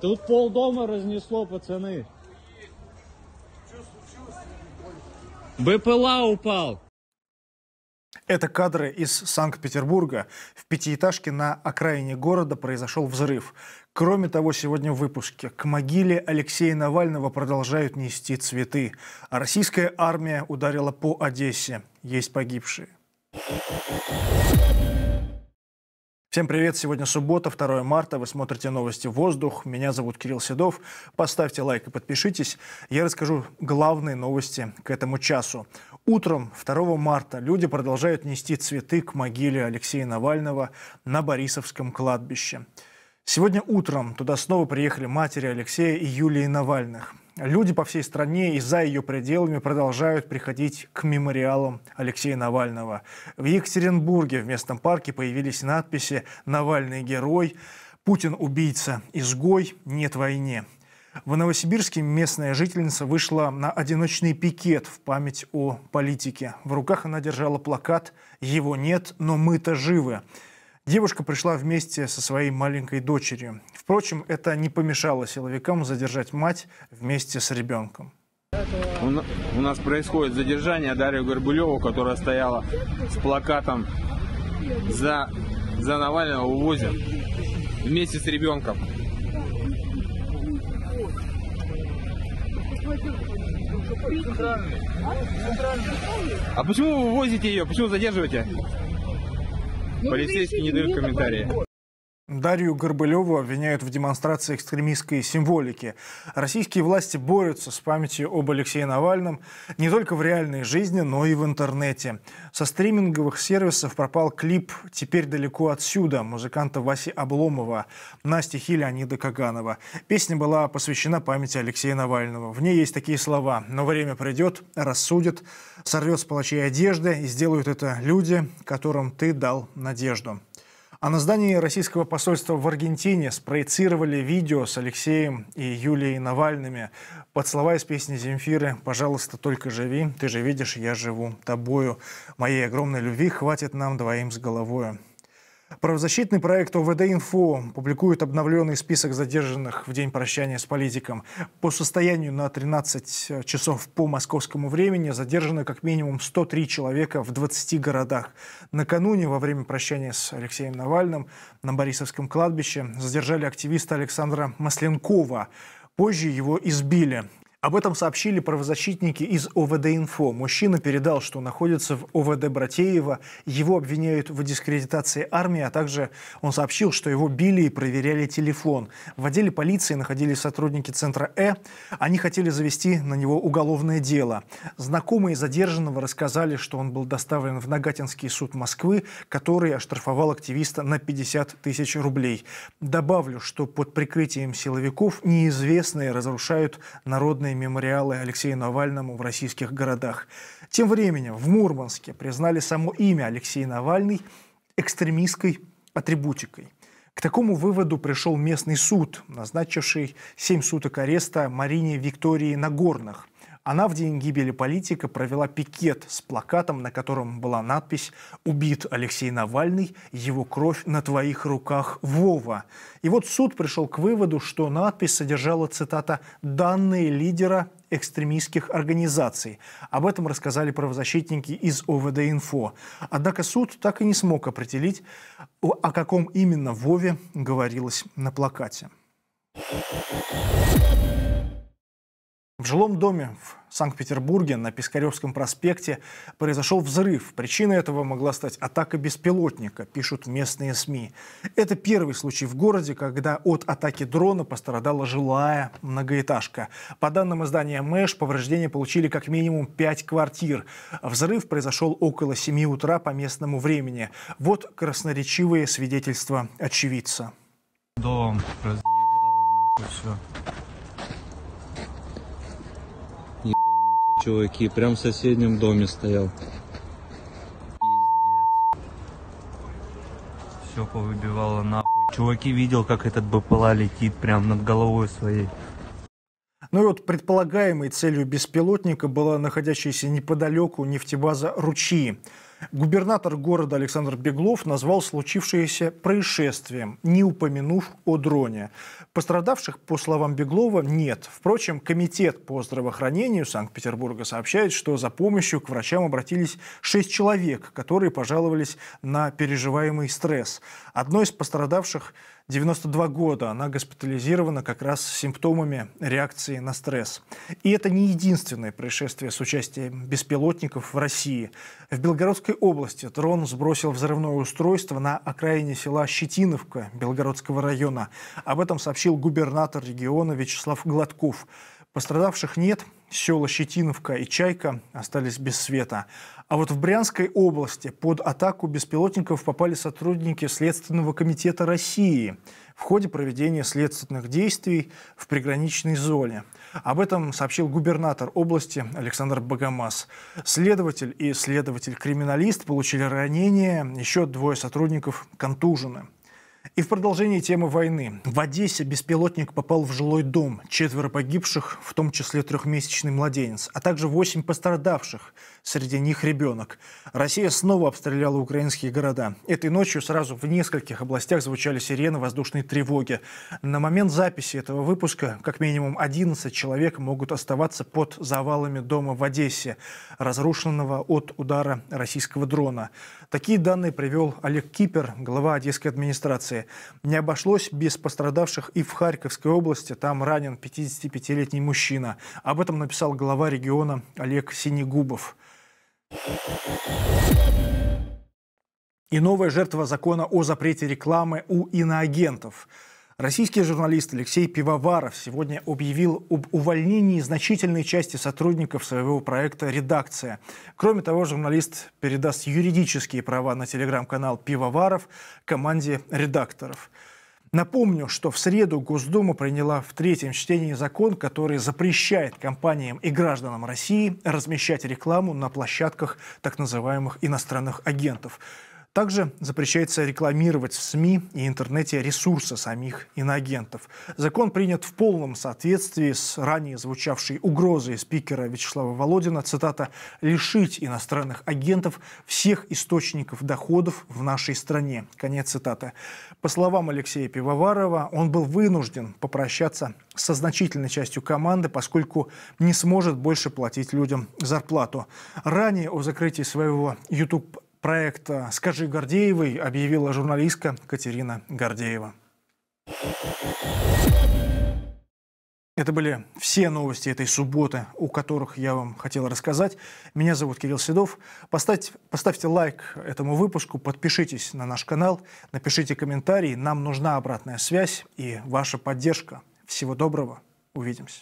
Тут пол дома разнесло, пацаны. БПЛА упал. Это кадры из Санкт-Петербурга. В пятиэтажке на окраине города произошел взрыв. Кроме того, сегодня в выпуске к могиле Алексея Навального продолжают нести цветы. А российская армия ударила по Одессе. Есть погибшие. Всем привет! Сегодня суббота, 2 марта. Вы смотрите новости «Воздух». Меня зовут Кирилл Седов. Поставьте лайк и подпишитесь. Я расскажу главные новости к этому часу. Утром 2 марта люди продолжают нести цветы к могиле Алексея Навального на Борисовском кладбище. Сегодня утром туда снова приехали матери Алексея и Юлии Навальных люди по всей стране и за ее пределами продолжают приходить к мемориалам Алексея Навального. В Екатеринбурге в местном парке появились надписи «Навальный герой», «Путин убийца», «Изгой», «Нет войне». В Новосибирске местная жительница вышла на одиночный пикет в память о политике. В руках она держала плакат «Его нет, но мы-то живы». Девушка пришла вместе со своей маленькой дочерью. Впрочем, это не помешало силовикам задержать мать вместе с ребенком. У нас происходит задержание Дарью Горбулеву, которая стояла с плакатом за, за Навального увозят вместе с ребенком. А почему вы увозите ее? Почему задерживаете? Полицейские не дают комментарии. Дарью Горбылеву обвиняют в демонстрации экстремистской символики. Российские власти борются с памятью об Алексее Навальном не только в реальной жизни, но и в интернете. Со стриминговых сервисов пропал клип «Теперь далеко отсюда» музыканта Васи Обломова на стихи Леонида Каганова. Песня была посвящена памяти Алексея Навального. В ней есть такие слова «Но время придет, рассудит, сорвет с палачей одежды, и сделают это люди, которым ты дал надежду». А на здании российского посольства в Аргентине спроецировали видео с Алексеем и Юлией Навальными под слова из песни Земфиры «Пожалуйста, только живи, ты же видишь, я живу тобою. Моей огромной любви хватит нам двоим с головою». Правозащитный проект ОВД-Инфо публикует обновленный список задержанных в день прощания с политиком. По состоянию на 13 э, часов по московскому времени Задержано как минимум 103 человека в 20 городах. Накануне, во время прощания с Алексеем Навальным, на Борисовском кладбище задержали активиста Александра Масленкова. Позже его избили. Об этом сообщили правозащитники из ОВД-Инфо. Мужчина передал, что находится в ОВД Братеева. Его обвиняют в дискредитации армии, а также он сообщил, что его били и проверяли телефон. В отделе полиции находились сотрудники Центра Э. Они хотели завести на него уголовное дело. Знакомые задержанного рассказали, что он был доставлен в Нагатинский суд Москвы, который оштрафовал активиста на 50 тысяч рублей. Добавлю, что под прикрытием силовиков неизвестные разрушают народные военные мемориалы Алексею Навальному в российских городах. Тем временем в Мурманске признали само имя Алексея Навальный экстремистской атрибутикой. К такому выводу пришел местный суд, назначивший 7 суток ареста Марине Виктории Нагорных – она в день гибели политика провела пикет с плакатом, на котором была надпись «Убит Алексей Навальный, его кровь на твоих руках, Вова». И вот суд пришел к выводу, что надпись содержала, цитата, «данные лидера экстремистских организаций. Об этом рассказали правозащитники из ОВД-Инфо. Однако суд так и не смог определить, о каком именно Вове говорилось на плакате. В жилом доме в Санкт-Петербурге на Пискаревском проспекте произошел взрыв. Причиной этого могла стать атака беспилотника, пишут местные СМИ. Это первый случай в городе, когда от атаки дрона пострадала жилая многоэтажка. По данным издания МЭШ, повреждения получили как минимум 5 квартир. Взрыв произошел около 7 утра по местному времени. Вот красноречивые свидетельства очевидца. Дом разъебало все. чуваки, прям в соседнем доме стоял. Все повыбивало нахуй. Чуваки видел, как этот БПЛА летит прям над головой своей. Ну и вот предполагаемой целью беспилотника была находящаяся неподалеку нефтебаза «Ручьи». Губернатор города Александр Беглов назвал случившееся происшествием, не упомянув о дроне. Пострадавших, по словам Беглова, нет. Впрочем, Комитет по здравоохранению Санкт-Петербурга сообщает, что за помощью к врачам обратились шесть человек, которые пожаловались на переживаемый стресс. Одной из пострадавших 92 года. Она госпитализирована как раз с симптомами реакции на стресс. И это не единственное происшествие с участием беспилотников в России. В Белгородской Саратовской области дрон сбросил взрывное устройство на окраине села Щетиновка Белгородского района. Об этом сообщил губернатор региона Вячеслав Гладков. Пострадавших нет, села Щетиновка и Чайка остались без света. А вот в Брянской области под атаку беспилотников попали сотрудники Следственного комитета России в ходе проведения следственных действий в приграничной зоне. Об этом сообщил губернатор области Александр Богомаз. Следователь и следователь-криминалист получили ранения, еще двое сотрудников контужены. И в продолжении темы войны. В Одессе беспилотник попал в жилой дом. Четверо погибших, в том числе трехмесячный младенец, а также восемь пострадавших. Среди них ребенок. Россия снова обстреляла украинские города. Этой ночью сразу в нескольких областях звучали сирены воздушной тревоги. На момент записи этого выпуска как минимум 11 человек могут оставаться под завалами дома в Одессе, разрушенного от удара российского дрона. Такие данные привел Олег Кипер, глава Одесской администрации. Не обошлось без пострадавших и в Харьковской области. Там ранен 55-летний мужчина. Об этом написал глава региона Олег Синегубов. И новая жертва закона о запрете рекламы у иноагентов – Российский журналист Алексей Пивоваров сегодня объявил об увольнении значительной части сотрудников своего проекта «Редакция». Кроме того, журналист передаст юридические права на телеграм-канал «Пивоваров» команде редакторов. Напомню, что в среду Госдума приняла в третьем чтении закон, который запрещает компаниям и гражданам России размещать рекламу на площадках так называемых иностранных агентов – также запрещается рекламировать в СМИ и интернете ресурсы самих иноагентов. Закон принят в полном соответствии с ранее звучавшей угрозой спикера Вячеслава Володина, цитата, «лишить иностранных агентов всех источников доходов в нашей стране». Конец цитаты. По словам Алексея Пивоварова, он был вынужден попрощаться со значительной частью команды, поскольку не сможет больше платить людям зарплату. Ранее о закрытии своего YouTube проекта «Скажи Гордеевой» объявила журналистка Катерина Гордеева. Это были все новости этой субботы, о которых я вам хотел рассказать. Меня зовут Кирилл Седов. Поставьте, поставьте лайк этому выпуску, подпишитесь на наш канал, напишите комментарий. Нам нужна обратная связь и ваша поддержка. Всего доброго. Увидимся.